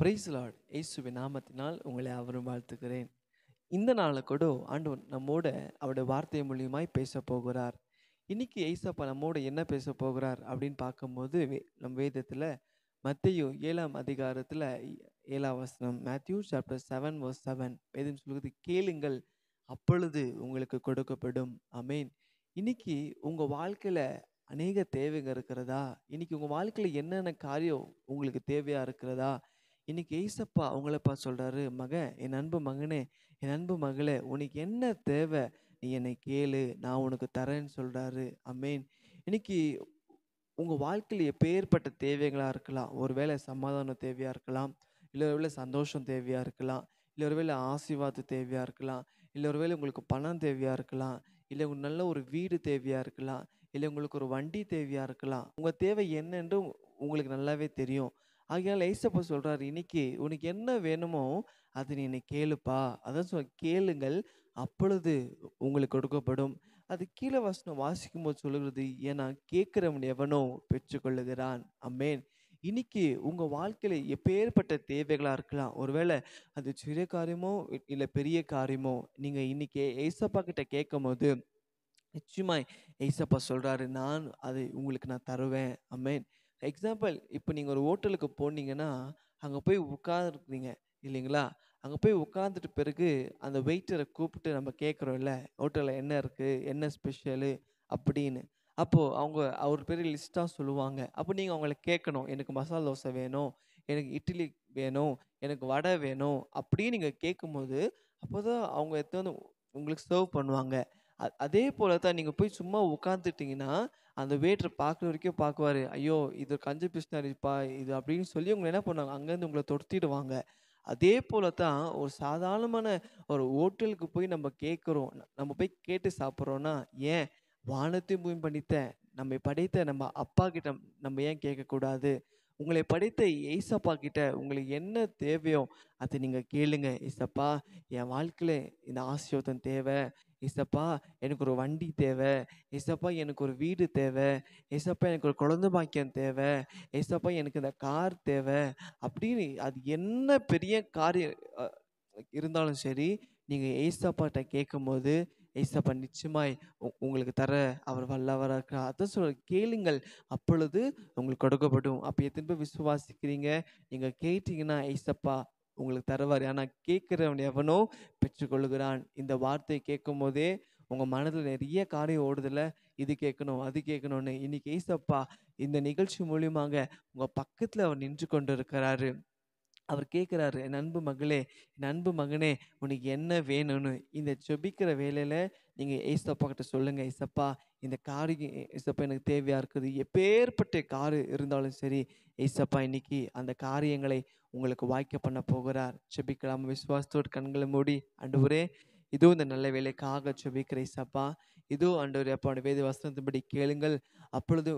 பிரைஸ்லாட் Lord இயேசுவி நாமத்தினால் உங்களை அவரும் வாழ்த்துக்கிறேன் இந்த நாளை கூட ஆண்டவன் நம்மோட அவருடைய வார்த்தை மூலியமாய் பேச போகிறார் இன்னைக்கு ஏசப்பா நம்மோட என்ன பேச போகிறார் அப்படின்னு பார்க்கும்போது நம் வேதத்தில் மத்தியோ ஏழாம் அதிகாரத்தில் ஏழாம் வசனம் Matthew chapter seven verse seven வேதம் சொல்கிறது கேளுங்கள் அப்பொழுது உங்களுக்கு கொடுக்கப்படும் அமீன் இன்னைக்கு உங்கள் வாழ்க்கையில் அநேக தேவைகள் இருக்கிறதா இன்னைக்கு உங்கள் வாழ்க்கையில் என்னென்ன காரியம் உங்களுக்கு தேவையாக இருக்கிறதா இன்னைக்கு ஏசப்பா அவங்களப்பா சொல்கிறாரு மகன் என் அன்பு மகனே என் அன்பு மகளே உனக்கு என்ன தேவை நீ என்னை கேளு நான் உனக்கு தரேன்னு சொல்கிறாரு அமீன் இன்னைக்கு உங்கள் வாழ்க்கையில் எப்பேற்பட்ட தேவைகளாக இருக்கலாம் ஒருவேளை சமாதானம் தேவையாக இருக்கலாம் இல்லை ஒருவேளை சந்தோஷம் தேவையாக இருக்கலாம் இல்லை ஒருவேளை ஆசீர்வாதம் தேவையாக இருக்கலாம் இல்லை ஒருவேளை உங்களுக்கு பணம் தேவையாக இருக்கலாம் இல்லை உங்களுக்கு நல்ல ஒரு வீடு தேவையாக இருக்கலாம் இல்லை உங்களுக்கு ஒரு வண்டி தேவையாக இருக்கலாம் உங்கள் தேவை என்னென்று உங்களுக்கு நல்லாவே தெரியும் ஆகையால் ஐசப்பா சொல்கிறார் இன்னைக்கு உனக்கு என்ன வேணுமோ அது நீ என்னை கேளுப்பா அதான் சொல் கேளுங்கள் அப்பொழுது உங்களுக்கு கொடுக்கப்படும் அது கீழே வசனம் வாசிக்கும் போது சொல்லுகிறது ஏன்னா கேட்குறவன் எவனோ பெற்றுக்கொள்ளுகிறான் அம்மேன் இன்னைக்கு உங்கள் வாழ்க்கையில் எப்பேற்பட்ட தேவைகளாக இருக்கலாம் ஒருவேளை அது சிறிய காரியமோ இல்லை பெரிய காரியமோ நீங்கள் இன்னைக்கு ஏசப்பா கிட்ட கேட்கும் போது நிச்சயமாய் ஏசப்பா சொல்கிறாரு நான் அதை உங்களுக்கு நான் தருவேன் அமேன் எக்ஸாம்பிள் இப்போ நீங்கள் ஒரு ஹோட்டலுக்கு போனீங்கன்னா அங்கே போய் உட்காந்துருக்குறீங்க இல்லைங்களா அங்கே போய் உட்காந்துட்டு பிறகு அந்த வெயிட்டரை கூப்பிட்டு நம்ம கேட்குறோம்ல ஹோட்டலில் என்ன இருக்குது என்ன ஸ்பெஷலு அப்படின்னு அப்போது அவங்க அவர் பேர் லிஸ்ட்டாக சொல்லுவாங்க அப்போ நீங்கள் அவங்கள கேட்கணும் எனக்கு மசாலா தோசை வேணும் எனக்கு இட்லி வேணும் எனக்கு வடை வேணும் அப்படின்னு நீங்கள் கேட்கும்போது அப்போ தான் அவங்க எடுத்து வந்து உங்களுக்கு சர்வ் பண்ணுவாங்க அதே போல தான் நீங்கள் போய் சும்மா உட்காந்துட்டிங்கன்னா அந்த வேட்டரை பார்க்குற வரைக்கும் பார்க்குவார் ஐயோ இது கஞ்ச பிஸ்னாரிப்பா இது அப்படின்னு சொல்லி உங்களை என்ன பண்ணுவாங்க அங்கேருந்து உங்களை தொடுத்திடுவாங்க அதே போல தான் ஒரு சாதாரணமான ஒரு ஹோட்டலுக்கு போய் நம்ம கேட்குறோம் நம்ம போய் கேட்டு சாப்பிட்றோன்னா ஏன் வானத்தையும் பூமி பண்ணித்த நம்மை படைத்த நம்ம அப்பா கிட்ட நம்ம ஏன் கேட்கக்கூடாது உங்களை படைத்த ஏசப்பா கிட்ட உங்களுக்கு என்ன தேவையோ அதை நீங்கள் கேளுங்க ஏசப்பா என் வாழ்க்கையில் இந்த ஆசியோதன் தேவை ஏசப்பா எனக்கு ஒரு வண்டி தேவை ஏசப்பா எனக்கு ஒரு வீடு தேவை ஏசப்பா எனக்கு ஒரு குழந்தை பாக்கியம் தேவை ஏசப்பா எனக்கு இந்த கார் தேவை அப்படின்னு அது என்ன பெரிய காரியம் இருந்தாலும் சரி நீங்கள் ஏசப்பாட்ட கேட்கும்போது ஏசப்பா நிச்சயமாய் உங்களுக்கு தர அவர் வல்லவராக இருக்கிறார் அதை சொல்ல கேளுங்கள் அப்பொழுது உங்களுக்கு கொடுக்கப்படும் அப்போ எத்தனை பேர் விசுவாசிக்கிறீங்க நீங்கள் கேட்டீங்கன்னா ஏசப்பா உங்களுக்கு தருவார் ஆனால் கேட்குறவன் எவனோ பெற்றுக்கொள்கிறான் இந்த வார்த்தையை கேட்கும் போதே உங்கள் மனதில் நிறைய காரியம் ஓடுதில்ல இது கேட்கணும் அது கேட்கணும்னு இன்னைக்கு ஏசப்பா இந்த நிகழ்ச்சி மூலியமாக உங்கள் பக்கத்தில் அவர் நின்று கொண்டு இருக்கிறாரு அவர் கேட்குறாரு என் அன்பு மகளே என் அன்பு மகனே உனக்கு என்ன வேணும்னு இந்த செபிக்கிற வேலையில் நீங்கள் ஏசப்பா கிட்ட சொல்லுங்கள் ஏசப்பா இந்த காரு ஏசப்பா எனக்கு தேவையாக இருக்குது எப்பேற்பட்ட காரு இருந்தாலும் சரி ஏசப்பா இன்னைக்கு அந்த காரியங்களை உங்களுக்கு வாய்க்க பண்ண போகிறார் செபிக்கலாம் விசுவாசத்தோடு கண்களை மூடி அண்டு ஒரே இதுவும் இந்த நல்ல வேலைக்காக செபிக்கிறேன் சப்பா இதுவும் அன்றவர் அப்பா வேதி வசனத்தின்படி கேளுங்கள் அப்பொழுது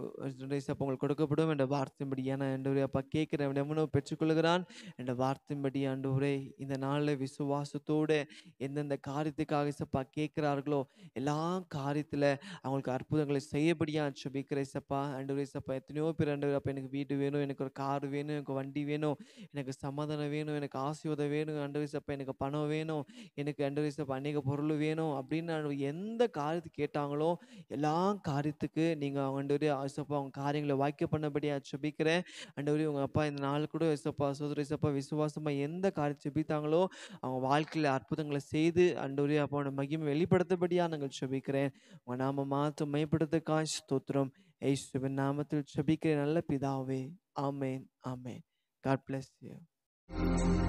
சப்பா உங்களுக்கு கொடுக்கப்படும் என்ற வார்த்தையின்படி ஏன்னா அன்றவர் அப்பா கேட்கிற எவனோ பெற்றுக்கொள்கிறான் என்ற வார்த்தையின்படி அன்றவரே இந்த நாளில் விசுவாசத்தோடு எந்தெந்த காரியத்துக்காக சப்பா கேட்கிறார்களோ எல்லா காரியத்தில் அவங்களுக்கு அற்புதங்களை செய்யபடியாக செபிக்கிறேன் சப்பா அன்றவரே சப்பா எத்தனையோ பேர் அன்று அப்பா எனக்கு வீடு வேணும் எனக்கு ஒரு கார் வேணும் எனக்கு வண்டி வேணும் எனக்கு சமாதானம் வேணும் எனக்கு உதவ வேணும் அன்றவரே சப்பா எனக்கு பணம் வேணும் எனக்கு அன்றவரே சப்பா வணிக பொருள் வேணும் அப்படின்னு எந்த காரியத்துக்கு கேட்டாங்களோ எல்லா காரியத்துக்கு நீங்கள் ஆண்டவரே இசப்பா அவங்க காரியங்களை வாக்கிய பண்ணபடியாக சுபிக்கிறேன் அண்டு உங்கள் அப்பா இந்த நாள் கூட இசப்பா சோதர விசப்பா விசுவாசமாக எந்த காரியம் சுபித்தாங்களோ அவங்க வாழ்க்கையில் அற்புதங்களை செய்து ஆண்டவரே அப்பாவோட மகிமை வெளிப்படுத்தபடியாக நாங்கள் சுபிக்கிறேன் உங்கள் நாம மாற்றம் மேம்படுத்தக்காய் ஸ்தோத்திரம் ஏசுவின் நாமத்தில் சுபிக்கிற நல்ல பிதாவே ஆமேன் ஆமேன் காட் பிளஸ் யூ